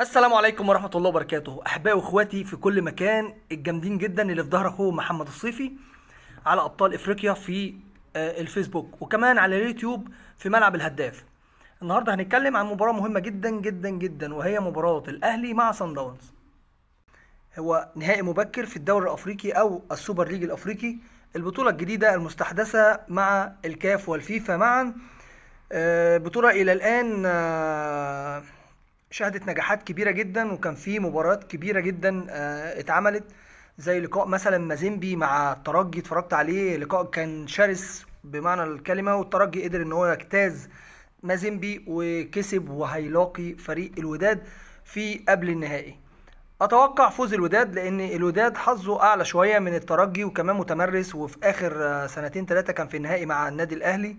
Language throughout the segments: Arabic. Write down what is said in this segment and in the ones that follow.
السلام عليكم ورحمة الله وبركاته أحبائي وإخواتي في كل مكان الجامدين جدا اللي في ظهر أخوه محمد الصيفي على أبطال إفريقيا في آه، الفيسبوك وكمان على اليوتيوب في ملعب الهداف النهاردة هنتكلم عن مباراة مهمة جدا جدا جدا وهي مباراة الأهلي مع صن داونز هو نهائي مبكر في الدوري الأفريقي أو السوبر ليج الأفريقي البطولة الجديدة المستحدثة مع الكاف والفيفا معا آه، بطولة إلى الآن آه، شهدت نجاحات كبيره جدا وكان في مباريات كبيره جدا آه، اتعملت زي لقاء مثلا مازيمبي مع الترجي اتفرجت عليه لقاء كان شرس بمعنى الكلمه والترجي قدر ان هو يجتاز مازيمبي وكسب وهيلاقي فريق الوداد في قبل النهائي اتوقع فوز الوداد لان الوداد حظه اعلى شويه من الترجي وكمان متمرس وفي اخر آه، سنتين ثلاثه كان في النهائي مع النادي الاهلي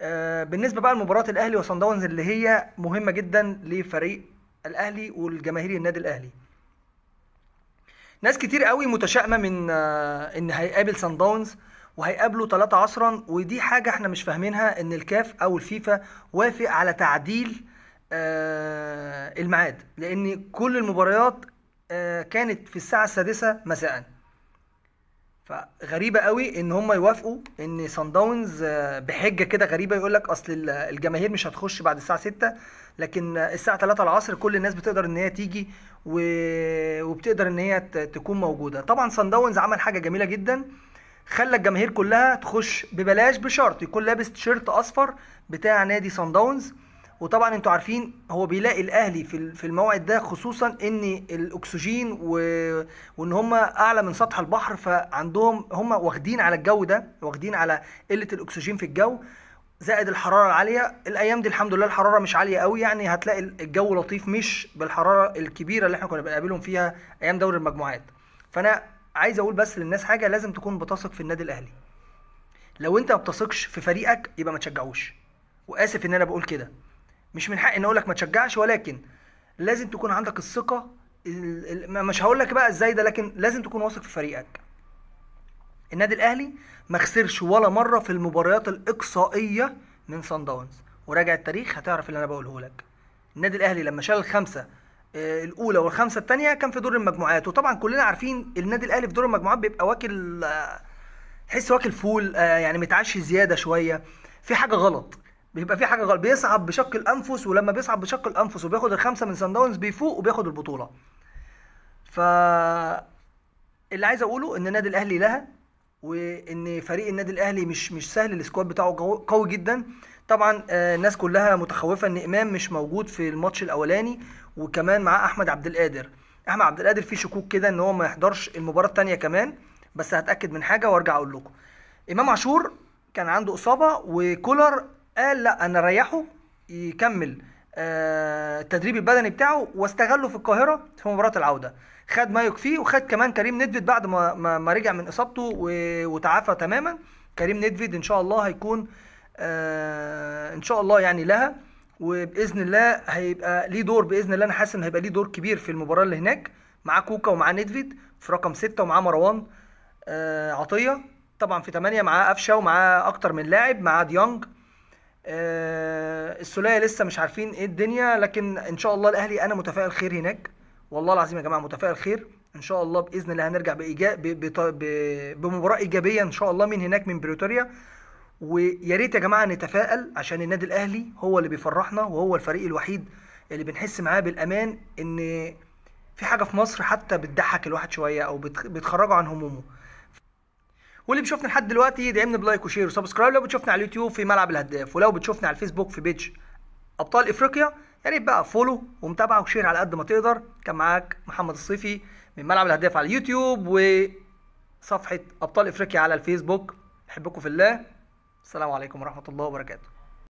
آه، بالنسبه بقى لمباراه الاهلي وصن داونز اللي هي مهمه جدا لفريق الاهلي والجماهير النادي الاهلي ناس كتير قوي متشائمه من آه، ان هيقابل سان داونز وهيقابله 3 عصرا ودي حاجه احنا مش فاهمينها ان الكاف او الفيفا وافق على تعديل آه، الميعاد لان كل المباريات كانت في الساعه السادسه مساء فغريبه قوي ان هم يوافقوا ان سان آه، داونز بحجه كده غريبه يقول لك اصل الجماهير مش هتخش بعد الساعه 6 لكن الساعه 3 العصر كل الناس بتقدر ان هي تيجي وبتقدر ان هي تكون موجوده طبعا سان داونز عمل حاجه جميله جدا خلى الجماهير كلها تخش ببلاش بشرط يكون لابس تيشيرت اصفر بتاع نادي سان داونز وطبعا انتوا عارفين هو بيلاقي الاهلي في في الموعد ده خصوصا ان الاكسجين و... وان هم اعلى من سطح البحر فعندهم هم واخدين على الجو ده واخدين على قله الاكسجين في الجو زائد الحراره العاليه الايام دي الحمد لله الحراره مش عاليه قوي يعني هتلاقي الجو لطيف مش بالحراره الكبيره اللي احنا كنا بنقابلهم فيها ايام دوري المجموعات فانا عايز اقول بس للناس حاجه لازم تكون بتثق في النادي الاهلي لو انت ما بتثقش في فريقك يبقى ما تشجعوش واسف ان انا بقول كده مش من حقي ان اقول لك ما تشجعش ولكن لازم تكون عندك الثقه مش هقول لك بقى ازاي ده لكن لازم تكون واثق في فريقك النادي الاهلي ما خسرش ولا مره في المباريات الاقصائيه من سان داونز وراجع التاريخ هتعرف اللي انا بقوله لك النادي الاهلي لما شال الخمسه آه، الاولى والخمسه الثانيه كان في دور المجموعات وطبعا كلنا عارفين النادي الاهلي في دور المجموعات بيبقى واكل آه، تحس واكل فول آه، يعني متعشي زياده شويه في حاجه غلط بيبقى في حاجه غلط بيصعب بشق الانفس ولما بيصعب بشق الانفس وبياخد الخمسه من سان داونز بيفوق وبياخد البطوله ف اللي عايز اقوله ان النادي الاهلي لها وان فريق النادي الاهلي مش مش سهل السكواد بتاعه قوي جدا طبعا آه، الناس كلها متخوفه ان امام مش موجود في الماتش الاولاني وكمان معاه احمد عبد القادر احمد عبد القادر في شكوك كده ان هو ما يحضرش المباراه الثانيه كمان بس هتاكد من حاجه وارجع اقول لكم امام عاشور كان عنده اصابه وكولر قال لا انا ريحه يكمل آه، التدريب البدني بتاعه واستغله في القاهره في مباراه العوده خد ما يكفيه وخد كمان كريم ندفيد بعد ما ما, رجع من اصابته وتعافى تماما كريم ندفيد ان شاء الله هيكون آه، ان شاء الله يعني لها وباذن الله هيبقى ليه دور باذن الله انا حاسس ان هيبقى ليه دور كبير في المباراه اللي هناك مع كوكا ومع ندفيد في رقم ستة ومعاه مروان آه، عطيه طبعا في ثمانية معاه قفشه ومعاه اكتر من لاعب معاه ديانج آه، السوليه لسه مش عارفين ايه الدنيا لكن ان شاء الله الاهلي انا متفائل خير هناك والله العظيم يا جماعه متفائل خير ان شاء الله باذن الله هنرجع بإيجاب بمباراه ايجابيه ان شاء الله من هناك من بريتوريا ويا ريت يا جماعه نتفائل عشان النادي الاهلي هو اللي بيفرحنا وهو الفريق الوحيد اللي بنحس معاه بالامان ان في حاجه في مصر حتى بتضحك الواحد شويه او بتخرجه عن همومه واللي بيشوفنا لحد دلوقتي دعمنا بلايك وشير وسبسكرايب لو بتشوفنا على اليوتيوب في ملعب الهداف ولو بتشوفنا على الفيسبوك في بيج ابطال افريقيا يا ريت بقى فولو ومتابعه وشير على قد ما تقدر كان معاك محمد الصيفي من ملعب الهداف على اليوتيوب وصفحه ابطال افريقيا على الفيسبوك احبكم في الله السلام عليكم ورحمه الله وبركاته